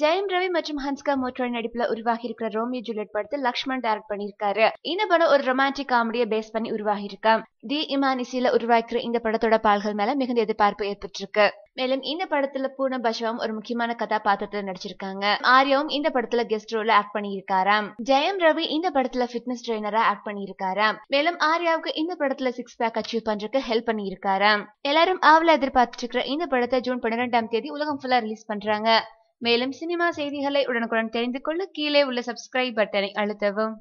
ஜெயம் ரவி மற்றும் ஹன்ஸ்கா மோட்ரோ நடிப்புல உருவாகி இருக்கிற ரோமியோ ஜூலியட் படத்தை லக்ஷ்மண் டைரக்ட் பண்ணிருக்காரு இந்த படம் ஒரு ரொமான்டிக் காமெடியை பேஸ் பண்ணி உருவாகி இருக்கான் தி இமானிசில உருவாக்கிற இந்த படத்தோட பால்கள் மேல மிகுந்த எதிர்பார்ப்பு ஏற்பட்டிருக்கு மேலும் இந்த படத்துல பூர்ண பஷவம் ஒரு முக்கியமான கதாபாத்திரத்துல நடிச்சிருக்காங்க ஆர்யாவும் இந்த படத்துல கெஸ்ட் ரோல ஆக்ட் பண்ணியிருக்காராம் ஜெயம் ரவி இந்த படத்துல ஃபிட்னஸ் ட்ரெயினரா ஆக்ட் பண்ணியிருக்காராம் மேலும் ஆர்யாவுக்கு இந்த படத்துல சிக்ஸ் பேக் அச்சீவ் பண்றதுக்கு ஹெல்ப் பண்ணியிருக்காராம் எல்லாரும் ஆவல எதிர்பார்த்துட்டு இருக்கிற இந்த படத்தை ஜூன் பன்னிரெண்டாம் தேதி உலகம் ஃபுல்லா ரிலீஸ் பண்றாங்க மேலும் சினிமா செய்திகளை உடனுக்குடன் தெரிந்து கொள்ள கீழே உள்ள சப்ஸ்கிரைப் பட்டனை அழுத்தவும்